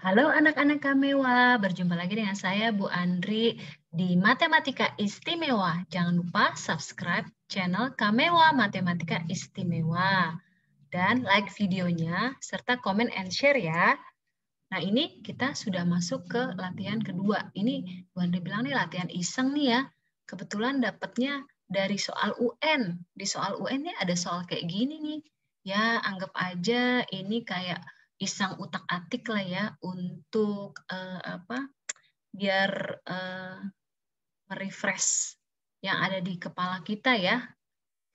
Halo anak-anak Kamewa, berjumpa lagi dengan saya Bu Andri di Matematika Istimewa. Jangan lupa subscribe channel Kamewa Matematika Istimewa. Dan like videonya, serta komen and share ya. Nah ini kita sudah masuk ke latihan kedua. Ini Bu Andri bilang nih latihan iseng nih ya. Kebetulan dapatnya dari soal UN. Di soal UN ini ada soal kayak gini nih. Ya anggap aja ini kayak iseng utak atik lah ya untuk uh, apa biar uh, eh, refresh yang ada di kepala kita ya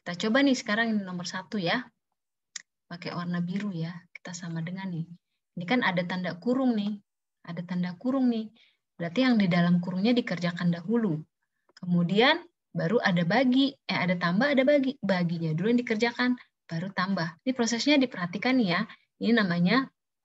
kita coba nih sekarang ini nomor satu ya pakai warna biru ya kita sama dengan nih ini kan ada tanda kurung nih ada tanda kurung nih berarti yang di dalam kurungnya dikerjakan dahulu kemudian baru ada bagi, eh ada tambah, ada bagi, baginya dulu yang dikerjakan, baru tambah. Ini prosesnya diperhatikan ya. Ini namanya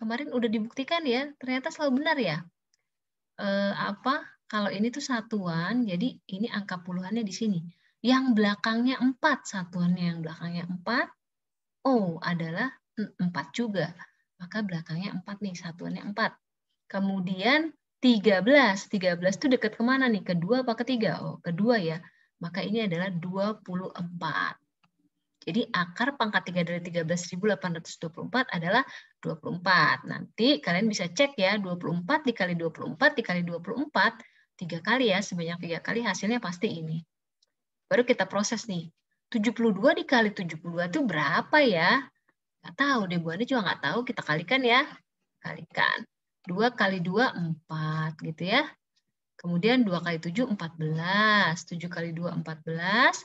kemarin udah dibuktikan ya, ternyata selalu benar ya. E, apa kalau ini tuh satuan, jadi ini angka puluhannya di sini. Yang belakangnya empat satuannya yang belakangnya empat, oh adalah empat juga. Maka belakangnya empat nih, satuannya empat. Kemudian tiga belas, tiga belas tuh dekat kemana nih? Kedua apa ketiga? Oh, kedua ya. Maka ini adalah dua puluh empat. Jadi akar pangkat 3 dari 13.824 adalah 24. Nanti kalian bisa cek ya, 24 dikali 24 dikali 24, 3 kali ya, sebanyak tiga kali hasilnya pasti ini. Baru kita proses nih. 72 dikali 72 itu berapa ya? Nggak tahu deh, Bu juga nggak tahu. Kita kalikan ya. Kalikan. 2 kali 2, 4 gitu ya. Kemudian 2 kali 7, 14. 7 kali 2, 14.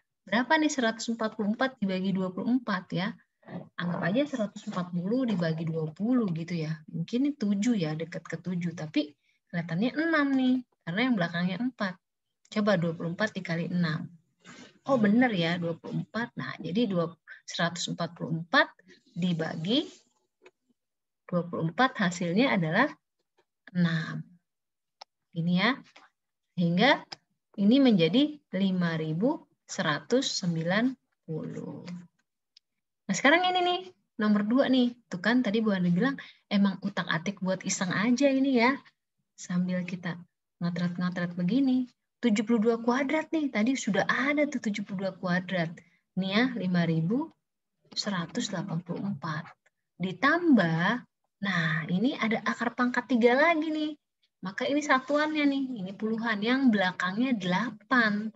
Berapa nih 144 dibagi 24 ya? Anggap aja 140 dibagi 20 gitu ya. Mungkin ini 7 ya, dekat ke 7. Tapi kelihatannya 6 nih, karena yang belakangnya 4. Coba 24 dikali 6. Oh benar ya, 24. Nah, jadi 144 dibagi 24 hasilnya adalah 6. Ini ya. Sehingga ini menjadi 5000 190. Nah, sekarang ini nih, nomor dua nih. Itu kan tadi Bu Andi bilang, emang utang atik buat iseng aja ini ya. Sambil kita ngotret-ngotret begini. 72 kuadrat nih, tadi sudah ada tuh 72 kuadrat. Nih ya, 5184. Ditambah, nah ini ada akar pangkat tiga lagi nih. Maka ini satuannya nih, ini puluhan yang belakangnya 8.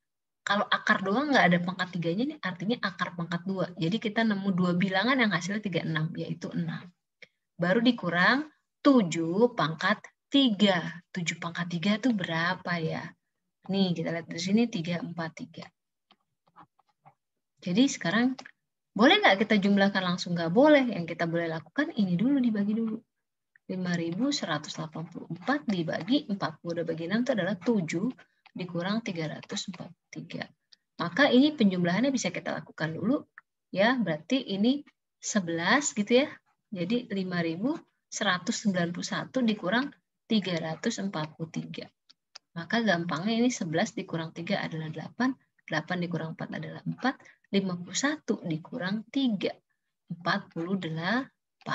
kalau akar doang nggak ada pangkat tiganya nih artinya akar pangkat dua jadi kita nemu dua bilangan yang hasilnya tiga enam yaitu enam. baru dikurang tujuh pangkat tiga. Tujuh pangkat tiga itu berapa ya nih kita lihat di sini tiga empat tiga. jadi sekarang boleh nggak kita jumlahkan langsung nggak boleh yang kita boleh lakukan ini dulu dibagi dulu 5184 dibagi 40 bagi 6 itu adalah 7 dikurang 343. Maka ini penjumlahannya bisa kita lakukan dulu. ya Berarti ini 11 gitu ya. Jadi 5191 dikurang 343. Maka gampangnya ini 11 dikurang 3 adalah 8, 8 dikurang 4 adalah 4, 51 dikurang 3, 48.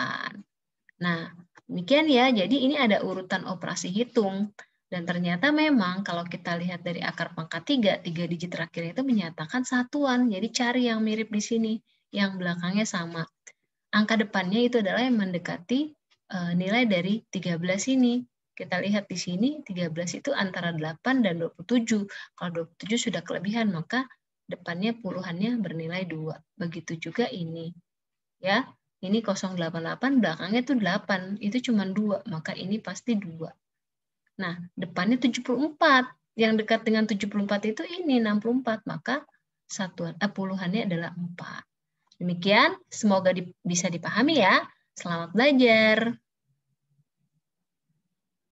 Nah, demikian ya. Jadi ini ada urutan operasi hitung. Dan ternyata memang kalau kita lihat dari akar pangkat 3, 3 digit terakhir itu menyatakan satuan. Jadi cari yang mirip di sini, yang belakangnya sama. Angka depannya itu adalah yang mendekati eh, nilai dari 13 ini. Kita lihat di sini 13 itu antara 8 dan 27. Kalau 27 sudah kelebihan maka depannya puluhannya bernilai 2. Begitu juga ini. Ya, ini 088 belakangnya itu 8, itu cuma 2, maka ini pasti 2. Nah, depannya 74. Yang dekat dengan 74 itu ini 64, maka satuan eh, puluhannya adalah 4. Demikian, semoga di, bisa dipahami ya. Selamat belajar.